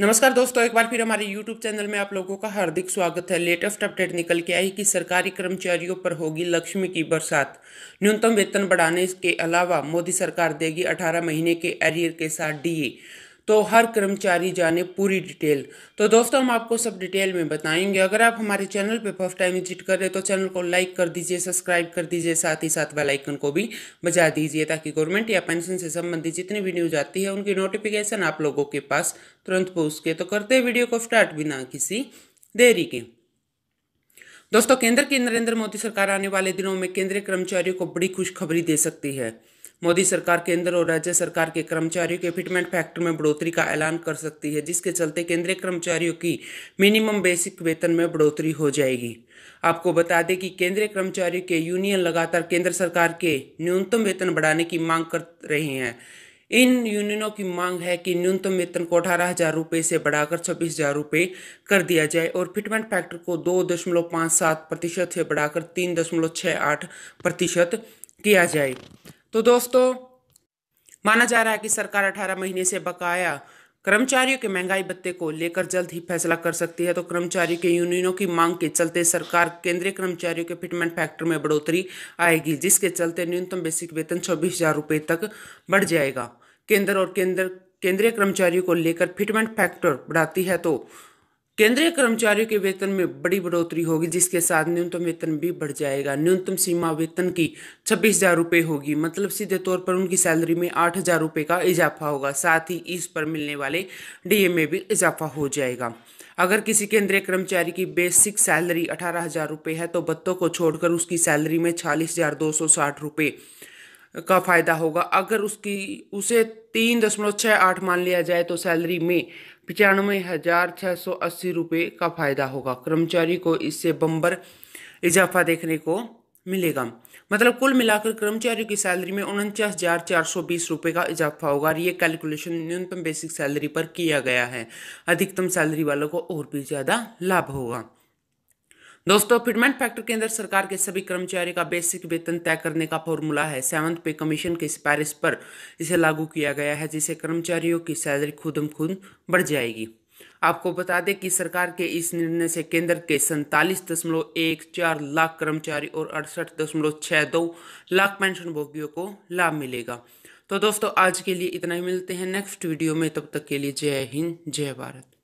नमस्कार दोस्तों एक बार फिर हमारे YouTube चैनल में आप लोगों का हार्दिक स्वागत है लेटेस्ट अपडेट निकल के आई कि सरकारी कर्मचारियों पर होगी लक्ष्मी की बरसात न्यूनतम वेतन बढ़ाने के अलावा मोदी सरकार देगी 18 महीने के एरियर के साथ डीए तो हर कर्मचारी जाने पूरी डिटेल तो दोस्तों हम आपको सब डिटेल में बताएंगे अगर आप हमारे चैनल पे फर्स्ट टाइम विजिट कर रहे तो चैनल को लाइक कर दीजिए सब्सक्राइब कर दीजिए साथ ही साथ बेलाइकन आइकन को भी बजा दीजिए ताकि गवर्नमेंट या पेंशन से संबंधित जितनी भी न्यूज आती है उनकी नोटिफिकेशन आप लोगों के पास तुरंत पहुँच के तो करते वीडियो को स्टार्ट बिना किसी देरी के दोस्तों केंद्र की नरेंद्र मोदी सरकार आने वाले दिनों में केंद्रीय कर्मचारियों को बड़ी खुशखबरी दे सकती है मोदी सरकार केंद्र और राज्य सरकार के कर्मचारियों के फिटमेंट फैक्टर में बढ़ोतरी का ऐलान कर सकती है जिसके चलते केंद्रीय कर्मचारियों की मिनिमम बेसिक वेतन में बढ़ोतरी हो जाएगी आपको बता दें कि केंद्रीय कर्मचारियों के यूनियन लगातार केंद्र सरकार के न्यूनतम वेतन बढ़ाने की मांग कर रहे हैं इन यूनियनों की मांग है कि न्यूनतम वेतन को अठारह हजार रुपये से बढ़ाकर छब्बीस हजार रुपये कर दिया जाए और फिटमेंट फैक्टर को दो दशमलव पाँच सात प्रतिशत से बढ़ाकर तीन दशमलव छः आठ प्रतिशत किया जाए तो दोस्तों माना जा रहा है कि सरकार 18 महीने से बकाया कर्मचारियों के महंगाई भत्ते को लेकर जल्द ही फैसला कर सकती है तो कर्मचारियों के यूनियनों की मांग के चलते सरकार केंद्रीय कर्मचारियों के फिटमेंट फैक्टर में बढ़ोतरी आएगी जिसके चलते न्यूनतम बेसिक वेतन छब्बीस हजार रुपये तक बढ़ जाएगा केंद्र और केंद्र केंद्रीय कर्मचारियों को लेकर फिटमेंट फैक्टर बढ़ाती है तो केंद्रीय कर्मचारियों के वेतन में बड़ी बढ़ोतरी होगी जिसके साथ न्यूनतम वेतन भी बढ़ जाएगा न्यूनतम सीमा वेतन की छब्बीस हजार रुपये होगी मतलब सीधे तौर पर उनकी सैलरी में आठ हजार रुपये का इजाफा होगा साथ ही इस पर मिलने वाले डीए में भी इजाफा हो जाएगा अगर किसी केंद्रीय कर्मचारी की बेसिक सैलरी अठारह हजार रुपये है तो बत्तों को छोड़कर उसकी सैलरी में छालीस हजार दो सौ साठ रुपये का फ़ायदा होगा अगर उसकी उसे तीन दशमलव छः आठ मान लिया जाए तो सैलरी में पचानवे हज़ार छः सौ अस्सी रुपये का फ़ायदा होगा कर्मचारी को इससे बम्बर इजाफा देखने को मिलेगा मतलब कुल मिलाकर कर्मचारियों की सैलरी में उनचास हज़ार चार सौ बीस रुपये का इजाफा होगा और ये कैलकुलेशन न्यूनतम बेसिक सैलरी पर किया गया है अधिकतम सैलरी वालों को और भी ज़्यादा लाभ होगा दोस्तों फिटमेंट फैक्टर के अंदर सरकार के सभी कर्मचारी का बेसिक वेतन तय करने का फॉर्मूला है सेवंथ पे कमीशन की सिफारिश पर इसे लागू किया गया है जिससे कर्मचारियों की सैलरी खुदम खुद बढ़ जाएगी आपको बता दें कि सरकार के इस निर्णय से केंद्र के सैंतालीस दशमलव एक चार लाख कर्मचारी और अड़सठ दशमलव छः दो लाख पेंशन भोगियों को लाभ मिलेगा तो दोस्तों आज के लिए इतना ही मिलते हैं नेक्स्ट वीडियो में तब तक के लिए जय हिंद जय भारत